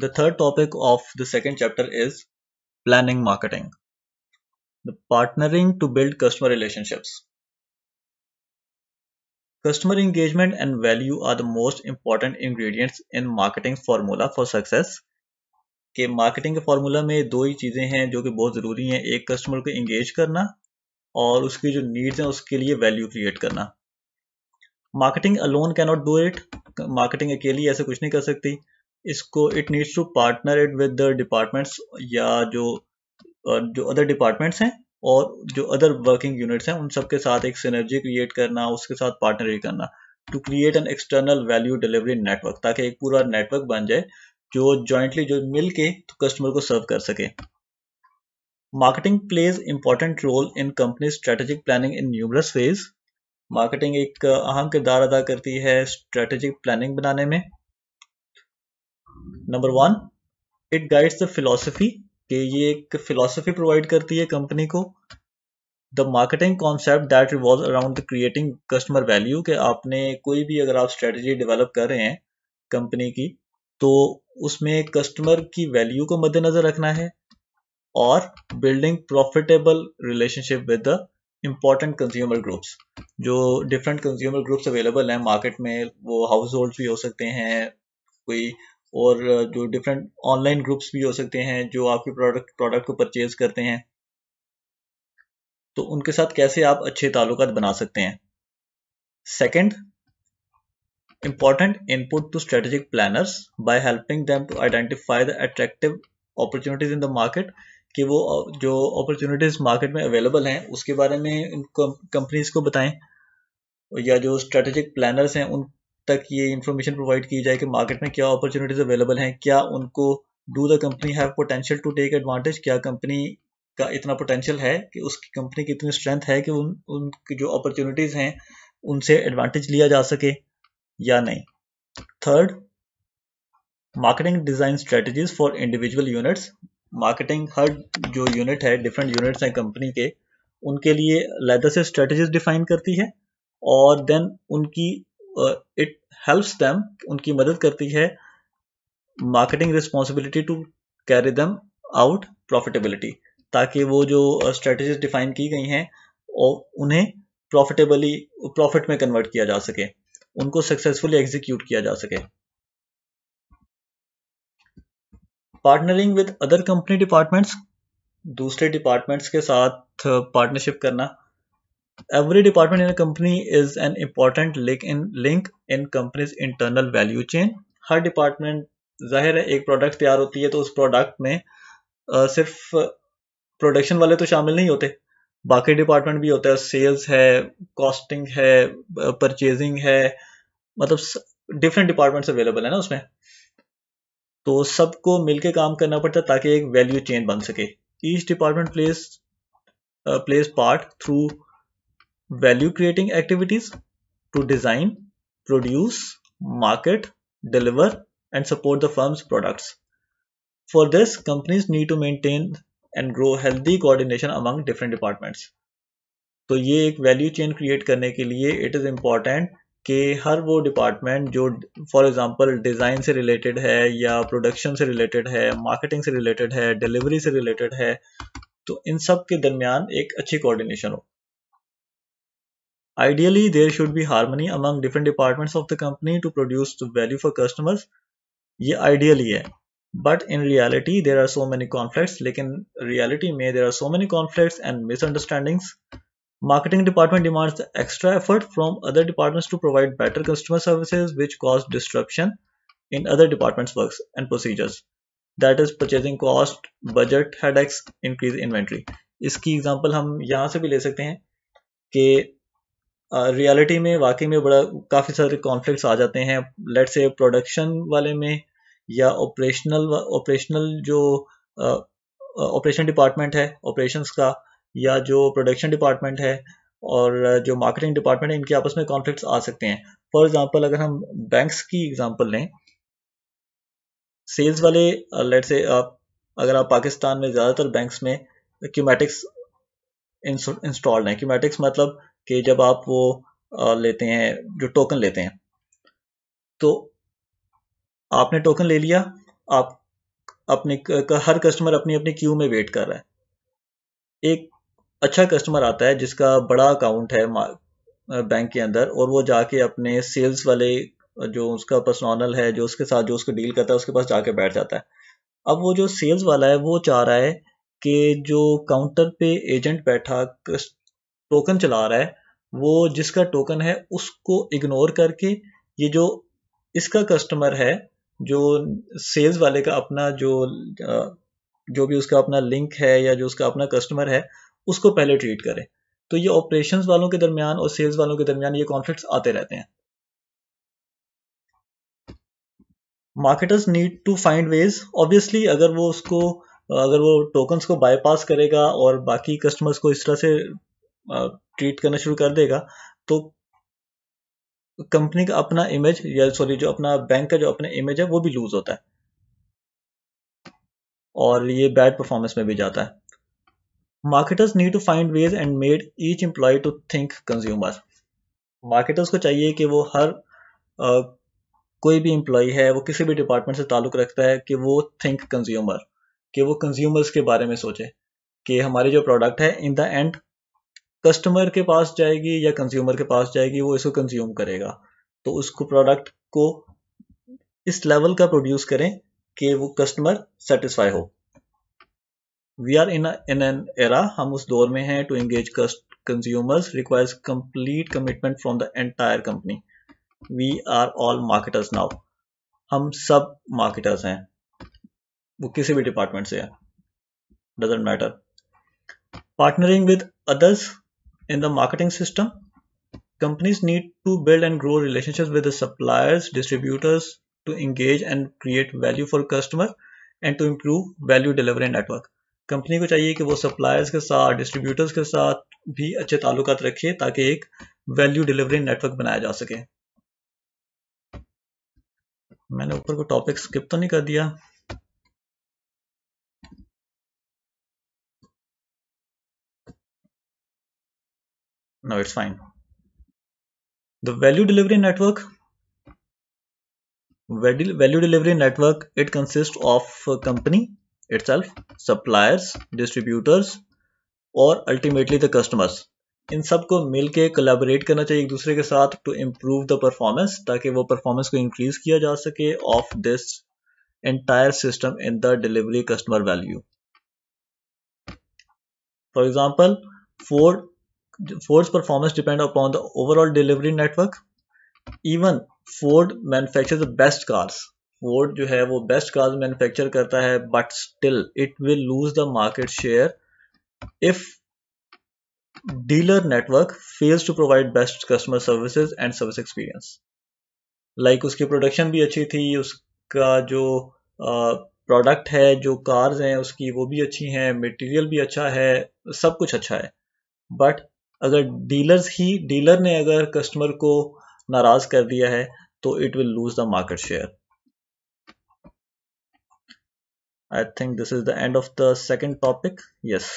The third topic of the second chapter is planning marketing. The partnering to build customer relationships. Customer engagement and value are the most important ingredients in marketing formula for success. के marketing के formula में दो ही चीज़ें हैं जो कि बहुत ज़रूरी हैं एक कस्टमर को इंगेज करना और उसकी जो नीड्स हैं उसके लिए वैल्यू क्रिएट करना marketing alone can not do it marketing अकेली ऐसे कुछ नहीं कर सकती इसको it needs to partner it with the departments या जो जो अदर डिपार्टमेंट्स हैं और जो अदर वर्किंग यूनिट्स हैं उन सबके साथ एक सिनर्जी क्रिएट करना उसके साथ पार्टनरी करना to create an external value delivery network ताकि एक पूरा नेटवर्क बन जाए जो ज्वाइंटली जो मिल के तो कस्टमर को सर्व कर सके marketing plays important role in company strategic planning in numerous ways marketing एक अहम किरदार अदा करती है स्ट्रेटेजिक प्लानिंग बनाने में number one it guides the philosophy कि ये एक फिलोसफी प्रोवाइड करती है कंपनी को the marketing concept that revolve around the creating customer value कि आपने कोई भी अगर आप स्ट्रेटजी डेवलप कर रहे हैं कंपनी की तो उसमें कस्टमर की वैल्यू को मद्देनजर रखना है और building profitable relationship with the important consumer groups जो डिफरेंट कंज्यूमर ग्रुप्स अवेलेबल हैं मार्केट में वो हाउस होल्ड भी हो सकते हैं कोई और जो डिफरेंट ऑनलाइन ग्रुप्स भी हो सकते हैं जो आपके प्रोडक्ट प्रोडक्ट को परचेज करते हैं तो उनके साथ कैसे आप अच्छे ताल्लुक बना सकते हैं second important input to strategic planners by helping them to identify the attractive opportunities in the market कि वो जो अपॉर्चुनिटीज मार्केट में अवेलेबल हैं उसके बारे में कंपनीज को बताएं या जो स्ट्रेटेजिक प्लानर्स हैं उन तक ये इन्फॉर्मेशन प्रोवाइड की जाए कि मार्केट में क्या अपॉर्चुनिटीज अवेलेबल हैं क्या उनको do the company have potential to take advantage क्या कंपनी का इतना पोटेंशियल है कि उसकी कंपनी की इतनी स्ट्रेंथ है कि उन उनकी जो अपॉर्चुनिटीज हैं उनसे एडवांटेज लिया जा सके या नहीं third marketing design strategies for individual units marketing हर जो यूनिट है डिफरेंट यूनिट्स हैं कंपनी के उनके लिए लैदर से स्ट्रेटजीज डिफाइन करती है और देन उनकी इट हेल्प्स देम उनकी मदद करती है marketing responsibility to carry them out profitability ताकि वो जो स्ट्रेटजीज uh, डिफाइन की गई हैं और उन्हें प्रॉफिटेबली प्रॉफिट में कन्वर्ट किया जा सके उनको सक्सेसफुली एग्जीक्यूट किया जा सके partnering with other company departments दूसरे डिपार्टमेंट्स के साथ पार्टनरशिप करना Every department in a company is an important link in link in company's internal value chain. हर डिपार्टमेंट जाहिर है एक प्रोडक्ट तैयार होती है तो उस प्रोडक्ट में आ, सिर्फ प्रोडक्शन वाले तो शामिल नहीं होते बाकी डिपार्टमेंट भी होते हैं सेल्स है कॉस्टिंग है परचेजिंग है मतलब डिफरेंट डिपार्टमेंट्स अवेलेबल है ना उसमें तो सबको मिलकर काम करना पड़ता है ताकि एक वैल्यू चेन बन सके each department place place part through value creating activities to design, produce, market, deliver, and support the firm's products. For this, companies need to maintain and grow healthy coordination among different departments. तो ये एक value chain create करने के लिए it is important कि हर वो department जो for example design से रिलेटेड है या प्रोडक्शन से रिलेटेड है मार्केटिंग से रिलेटेड है डिलीवरी से रिलेटेड है तो इन सब के दरमियान एक अच्छी कोऑर्डिनेशन हो Ideally, there should be harmony among different departments of the company to produce value for customers. ये ideally है but in reality there are so many conflicts लेकिन reality में there are so many conflicts and misunderstandings marketing department demands extra effort from other departments to provide better customer services which cause disruption in other departments works and procedures that is purchasing cost budget headaches increase inventory इसकी example हम यहाँ से भी ले सकते हैं कि reality में वाकई में बड़ा काफ़ी सारे कॉन्फ्लिक्ट्स आ जाते हैं लेट से प्रोडक्शन वाले में या ऑपरेशनल ऑपरेशनल जो ऑपरेशन डिपार्टमेंट है ऑपरेशंस का या जो प्रोडक्शन डिपार्टमेंट है और जो मार्केटिंग डिपार्टमेंट है इनके आपस में कॉन्फ्लिक्ट आ सकते हैं फॉर एग्जाम्पल अगर हम बैंक्स की एग्जाम्पल लें सेल्स वाले लेट से आप अगर आप पाकिस्तान में ज़्यादातर बैंक्स में क्यूमेटिक्स इंस्टॉल्ड हैं क्यूमेटिक्स मतलब कि जब आप वो लेते हैं जो टोकन लेते हैं तो आपने टोकन ले लिया आप अपने हर कस्टमर अपनी अपनी क्यू में वेट कर रहा है एक अच्छा कस्टमर आता है जिसका बड़ा अकाउंट है बैंक के अंदर और वो जाके अपने सेल्स वाले जो उसका पर्सनल है जो उसके साथ जो उसको डील करता है उसके पास जाके बैठ जाता है अब वो जो सेल्स वाला है वो चाह रहा है कि जो काउंटर पे एजेंट बैठा टोकन चला रहा है वो जिसका टोकन है उसको इग्नोर करके ये जो इसका कस्टमर है जो सेल्स वाले का अपना जो जो भी उसका अपना लिंक है या जो उसका अपना कस्टमर है उसको पहले ट्रीट करें तो ये ऑपरेशंस वालों के दरमियान और सेल्स वालों के दरमियान ये कॉन्फ्लिक्ट आते रहते हैं marketers need to find ways obviously अगर वो उसको अगर वो टोकन्स को बाईपास करेगा और बाकी कस्टमर्स को इस तरह से ट्रीट करना शुरू कर देगा तो कंपनी का अपना इमेज या सॉरी जो अपना बैंक का जो अपना इमेज है वो भी लूज होता है और ये बैड परफॉर्मेंस में भी जाता है marketers need to find ways and made each employee to think consumer marketers को चाहिए कि वो हर आ, कोई भी एम्प्लॉय है वो किसी भी डिपार्टमेंट से ताल्लुक रखता है कि वो थिंक कंज्यूमर कि वो कंज्यूमर्स के बारे में सोचे कि हमारे जो प्रोडक्ट है इन द एंड कस्टमर के पास जाएगी या कंज्यूमर के पास जाएगी वो इसको कंज्यूम करेगा तो उसको प्रोडक्ट को इस लेवल का प्रोड्यूस करें कि वो कस्टमर सेटिस्फाई हो we are in in an era हम उस दौर में हैं to engage consumers requires complete commitment from the entire company we are all marketers now हम सब मार्केटर्स हैं वो किसी भी डिपार्टमेंट से है doesn't matter partnering with others In the marketing system, companies need to build and grow relationships with the suppliers, distributors to engage and create value for customer and to improve value delivery network. Company को चाहिए कि वो suppliers के साथ distributors के साथ भी अच्छे ताल्लुक रखे ताकि एक वैल्यू डिलीवरी नेटवर्क बनाया जा सके मैंने ऊपर को टॉपिक स्किप तो नहीं कर दिया no it's fine the value delivery network value delivery network it consists of company itself suppliers distributors और अल्टीमेटली द कस्टमर्स इन सबको मिलके कोलेबोरेट करना चाहिए एक दूसरे के साथ टू इम्प्रूव द परफॉर्मेंस ताकि वो परफॉर्मेंस को इंक्रीज किया जा सके of this entire system in the delivery customer value for example Ford Ford's performance depend upon the overall delivery network. Even Ford manufactures the best cars. Ford जो है वो best cars manufacture करता है but still it will lose the market share if dealer network fails to provide best customer services and service experience. Like उसकी production भी अच्छी थी उसका जो product है जो cars हैं उसकी वो भी अच्छी हैं material भी अच्छा है सब कुछ अच्छा है but अगर डीलर्स ही डीलर ने अगर कस्टमर को नाराज कर दिया है तो it will lose the market share I think this is the end of the second topic yes